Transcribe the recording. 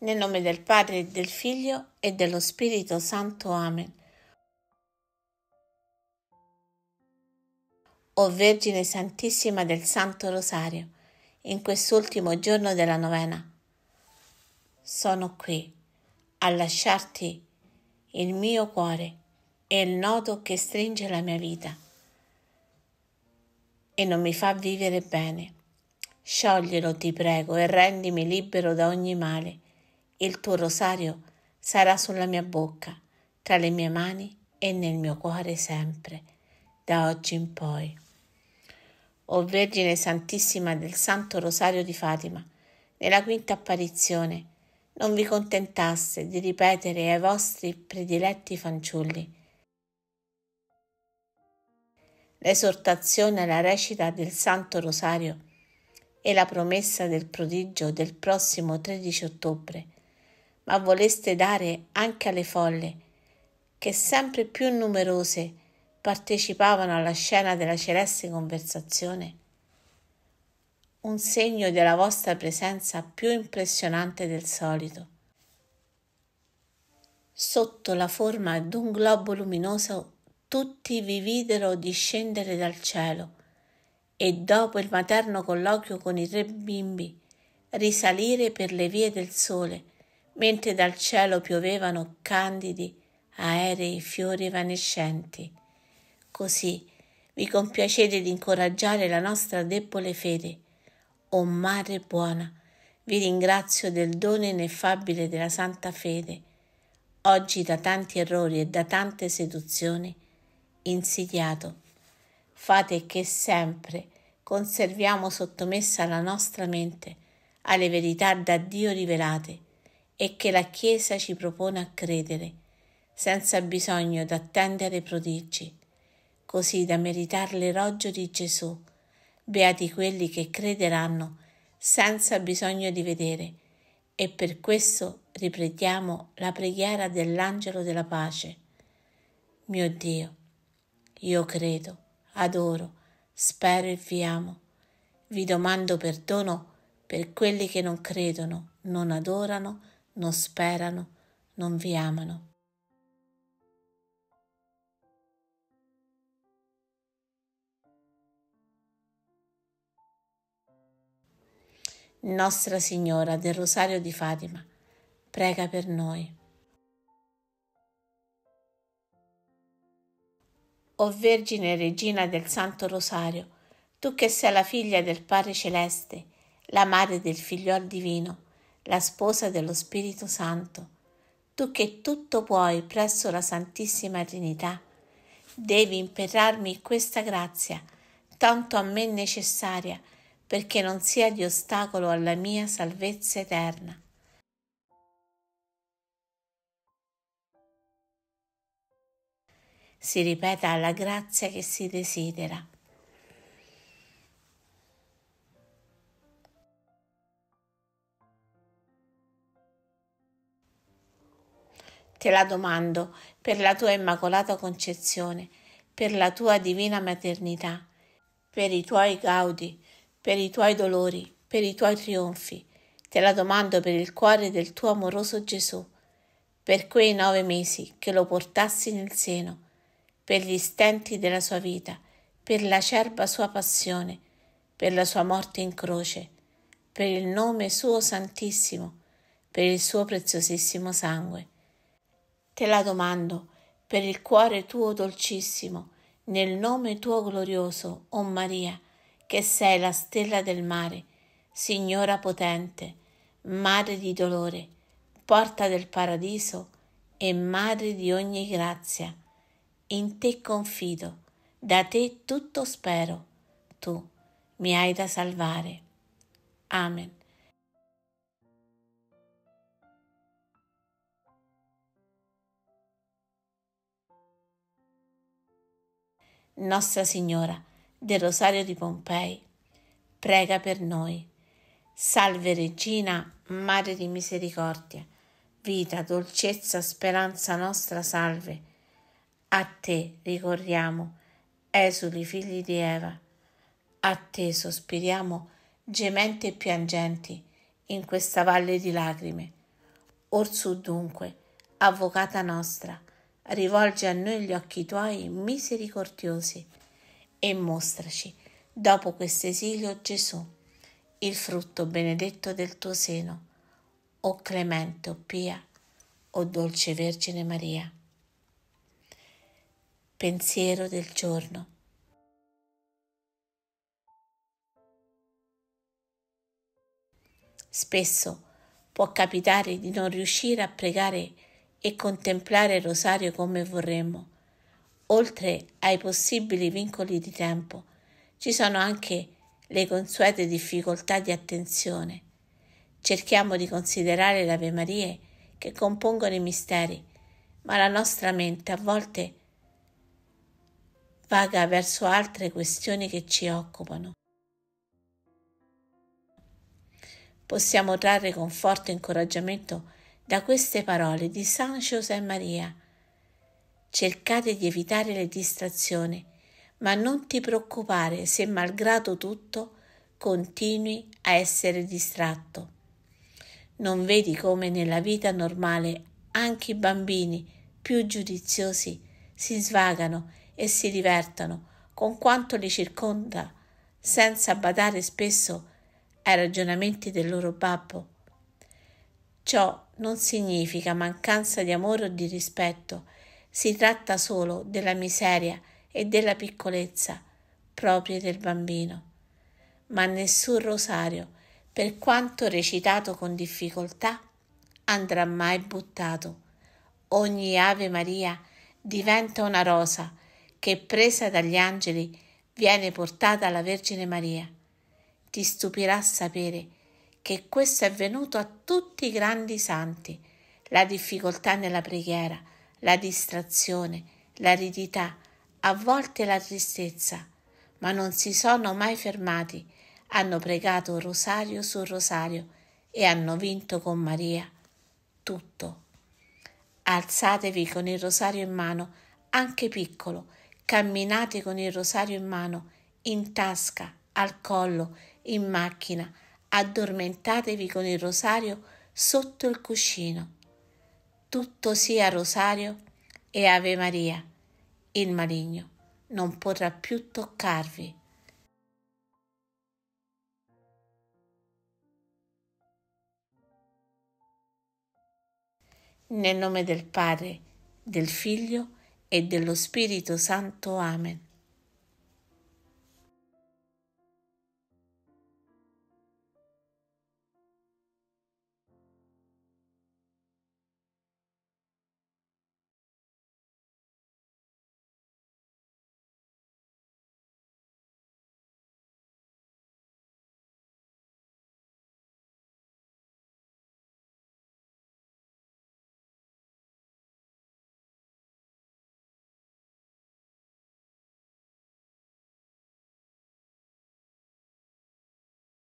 Nel nome del Padre, del Figlio e dello Spirito Santo. Amen. O Vergine Santissima del Santo Rosario, in quest'ultimo giorno della novena, sono qui a lasciarti il mio cuore e il nodo che stringe la mia vita e non mi fa vivere bene. Scioglielo, ti prego, e rendimi libero da ogni male il tuo rosario sarà sulla mia bocca, tra le mie mani e nel mio cuore sempre, da oggi in poi. O Vergine Santissima del Santo Rosario di Fatima, nella quinta apparizione, non vi contentaste di ripetere ai vostri prediletti fanciulli l'esortazione alla recita del Santo Rosario e la promessa del prodigio del prossimo 13 ottobre ma voleste dare anche alle folle, che sempre più numerose partecipavano alla scena della celeste conversazione? Un segno della vostra presenza più impressionante del solito. Sotto la forma d'un globo luminoso tutti vi videro discendere dal cielo e dopo il materno colloquio con i tre bimbi risalire per le vie del sole mentre dal cielo piovevano candidi, aerei fiori evanescenti. Così vi compiacete di incoraggiare la nostra debole fede. O Madre buona, vi ringrazio del dono ineffabile della santa fede. Oggi da tanti errori e da tante seduzioni, insidiato, fate che sempre conserviamo sottomessa la nostra mente alle verità da Dio rivelate e che la Chiesa ci propone a credere, senza bisogno d'attendere prodigi, così da meritar l'erogio di Gesù. Beati quelli che crederanno senza bisogno di vedere, e per questo ripetiamo la preghiera dell'angelo della pace. Mio Dio, io credo, adoro, spero e vi amo. Vi domando perdono per quelli che non credono, non adorano, non sperano, non vi amano. Nostra Signora del Rosario di Fatima, prega per noi. O Vergine Regina del Santo Rosario, tu che sei la figlia del Padre Celeste, la madre del Figliol Divino, la sposa dello Spirito Santo, tu che tutto puoi presso la Santissima Trinità, devi imperrarmi questa grazia, tanto a me necessaria, perché non sia di ostacolo alla mia salvezza eterna. Si ripeta la grazia che si desidera. Te la domando per la tua immacolata concezione, per la tua divina maternità, per i tuoi gaudi, per i tuoi dolori, per i tuoi trionfi. Te la domando per il cuore del tuo amoroso Gesù, per quei nove mesi che lo portassi nel seno, per gli stenti della sua vita, per l'acerba sua passione, per la sua morte in croce, per il nome suo santissimo, per il suo preziosissimo sangue. Te la domando, per il cuore tuo dolcissimo, nel nome tuo glorioso, o oh Maria, che sei la stella del mare, Signora potente, Madre di dolore, porta del paradiso e Madre di ogni grazia. In te confido, da te tutto spero, tu mi hai da salvare. Amen. Nostra Signora del Rosario di Pompei, prega per noi. Salve Regina, Madre di Misericordia, vita, dolcezza, speranza nostra, salve. A te ricorriamo, esuli figli di Eva. A te sospiriamo, gementi e piangenti, in questa valle di lacrime. Orsù dunque, avvocata nostra, rivolge a noi gli occhi tuoi misericordiosi e mostraci, dopo questo esilio, Gesù, il frutto benedetto del tuo seno, o clemente, o pia, o dolce Vergine Maria. Pensiero del giorno. Spesso può capitare di non riuscire a pregare e contemplare il rosario come vorremmo. Oltre ai possibili vincoli di tempo, ci sono anche le consuete difficoltà di attenzione. Cerchiamo di considerare le Ave Marie che compongono i misteri, ma la nostra mente a volte vaga verso altre questioni che ci occupano. Possiamo trarre conforto e incoraggiamento da queste parole di San José Maria. Cercate di evitare le distrazioni, ma non ti preoccupare se malgrado tutto continui a essere distratto. Non vedi come nella vita normale anche i bambini più giudiziosi si svagano e si divertono con quanto li circonda, senza badare spesso ai ragionamenti del loro babbo. Ciò non significa mancanza di amore o di rispetto, si tratta solo della miseria e della piccolezza proprie del bambino. Ma nessun rosario, per quanto recitato con difficoltà, andrà mai buttato. Ogni Ave Maria diventa una rosa che, presa dagli angeli, viene portata alla Vergine Maria. Ti stupirà sapere che questo è avvenuto a tutti i grandi santi, la difficoltà nella preghiera, la distrazione, l'aridità, a volte la tristezza, ma non si sono mai fermati, hanno pregato rosario su rosario e hanno vinto con Maria tutto. Alzatevi con il rosario in mano, anche piccolo, camminate con il rosario in mano, in tasca, al collo, in macchina, addormentatevi con il rosario sotto il cuscino. Tutto sia rosario e Ave Maria. Il maligno non potrà più toccarvi. Nel nome del Padre, del Figlio e dello Spirito Santo. Amen.